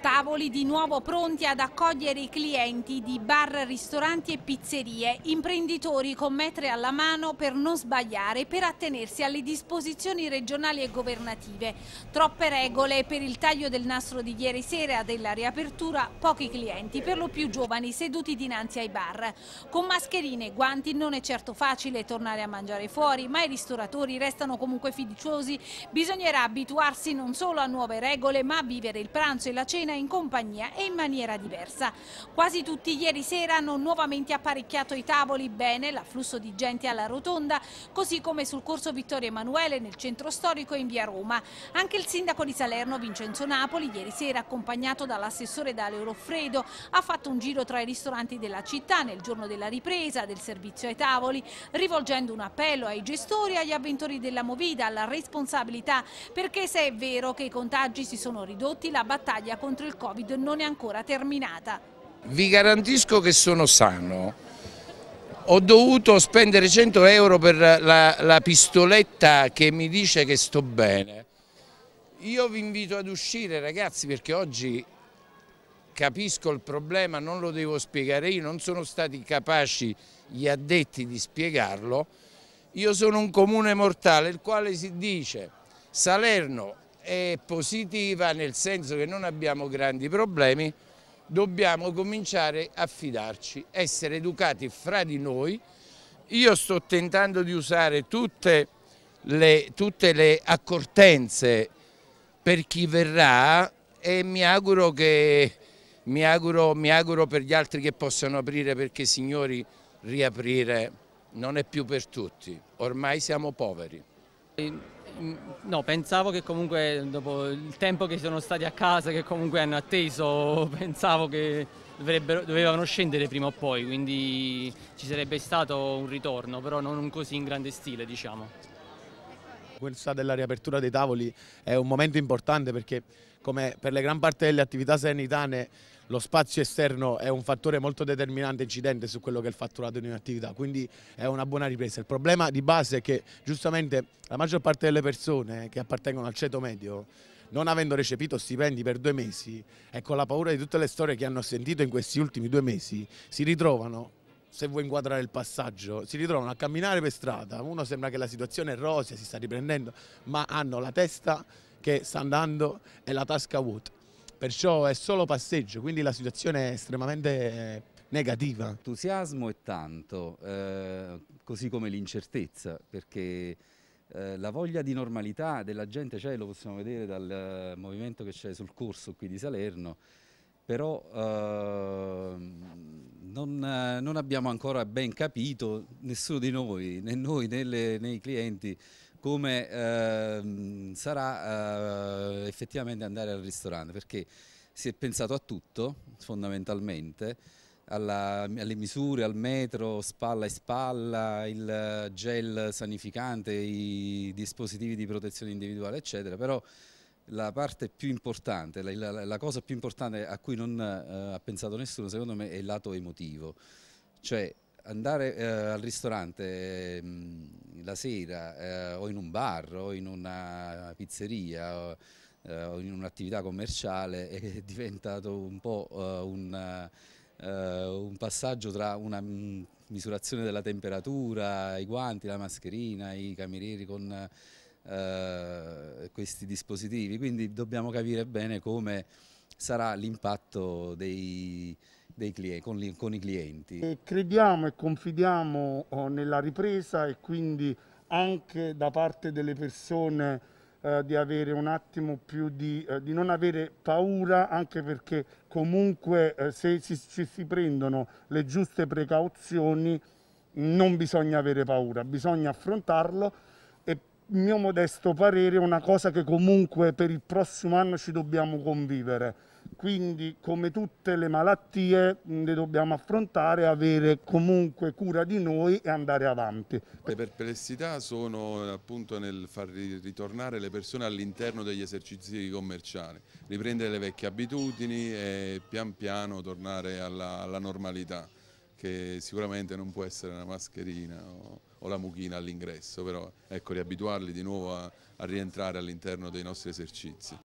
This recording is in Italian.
Tavoli di nuovo pronti ad accogliere i clienti di bar, ristoranti e pizzerie, imprenditori con metri alla mano per non sbagliare, per attenersi alle disposizioni regionali e governative. Troppe regole per il taglio del nastro di ieri sera della riapertura, pochi clienti, per lo più giovani, seduti dinanzi ai bar. Con mascherine e guanti non è certo facile tornare a mangiare fuori, ma i ristoratori restano comunque fiduciosi. Bisognerà abituarsi non solo a nuove regole, ma a vivere il pranzo e la cena mattina in compagnia e in maniera diversa. Quasi tutti ieri sera hanno nuovamente apparecchiato i tavoli bene, l'afflusso di gente alla rotonda, così come sul corso Vittorio Emanuele nel centro storico in via Roma. Anche il sindaco di Salerno Vincenzo Napoli ieri sera accompagnato dall'assessore Dale Roffredo ha fatto un giro tra i ristoranti della città nel giorno della ripresa del servizio ai tavoli rivolgendo un appello ai gestori agli avventori della Movida alla responsabilità perché se è vero che i contagi si sono ridotti la battaglia continua contro il Covid non è ancora terminata. Vi garantisco che sono sano. Ho dovuto spendere 100 euro per la, la pistoletta che mi dice che sto bene. Io vi invito ad uscire ragazzi perché oggi capisco il problema, non lo devo spiegare io, non sono stati capaci gli addetti di spiegarlo. Io sono un comune mortale il quale si dice Salerno è positiva nel senso che non abbiamo grandi problemi, dobbiamo cominciare a fidarci, essere educati fra di noi. Io sto tentando di usare tutte le, tutte le accortenze per chi verrà e mi auguro, che, mi, auguro, mi auguro per gli altri che possano aprire perché signori riaprire non è più per tutti, ormai siamo poveri. No, pensavo che comunque dopo il tempo che sono stati a casa, che comunque hanno atteso, pensavo che dovevano scendere prima o poi, quindi ci sarebbe stato un ritorno, però non così in grande stile, diciamo. Questa della riapertura dei tavoli è un momento importante perché come per la gran parte delle attività sanitane lo spazio esterno è un fattore molto determinante e incidente su quello che è il fatturato di un'attività, quindi è una buona ripresa. Il problema di base è che giustamente la maggior parte delle persone che appartengono al ceto medio non avendo recepito stipendi per due mesi e con la paura di tutte le storie che hanno sentito in questi ultimi due mesi, si ritrovano se vuoi inquadrare il passaggio, si ritrovano a camminare per strada, uno sembra che la situazione è rosea, si sta riprendendo, ma hanno la testa che sta andando e la tasca vuota perciò è solo passeggio, quindi la situazione è estremamente eh, negativa. L'entusiasmo è tanto, eh, così come l'incertezza, perché eh, la voglia di normalità della gente c'è, lo possiamo vedere dal eh, movimento che c'è sul corso qui di Salerno, però uh, non, eh, non, abbiamo ancora ben capito, nessuno di noi, né noi né, le, né i clienti, come eh, sarà eh, effettivamente andare al ristorante, perché si è pensato a tutto fondamentalmente, alla, alle misure, al metro, spalla e spalla, il gel sanificante, i dispositivi di protezione individuale eccetera, però la parte più importante, la, la, la cosa più importante a cui non eh, ha pensato nessuno secondo me è il lato emotivo, cioè andare eh, al ristorante mh, mm, la sera eh, o in un bar o in una pizzeria o, eh, o in un'attività commerciale è diventato un po' eh, un, eh, un, passaggio tra una mm, misurazione della temperatura, i guanti, la mascherina, i camerieri con eh, questi dispositivi, quindi dobbiamo capire bene come sarà l'impatto dei clienti, con, li, con, i clienti. E crediamo e confidiamo eh, nella ripresa e quindi anche da parte delle persone eh, di avere un attimo più di, eh, di, non avere paura anche perché comunque eh, se ci, ci si prendono le giuste precauzioni non bisogna avere paura, bisogna affrontarlo e mio modesto parere è una cosa che comunque per il prossimo anno ci dobbiamo convivere quindi come tutte le malattie le dobbiamo affrontare, avere comunque cura di noi e andare avanti. Le perplessità sono appunto nel far ritornare le persone all'interno degli esercizi commerciali, riprendere le vecchie abitudini e pian piano tornare alla, alla normalità, che sicuramente non può essere una mascherina o, o la mucchina all'ingresso, però ecco riabituarli di nuovo a, a rientrare all'interno dei nostri esercizi.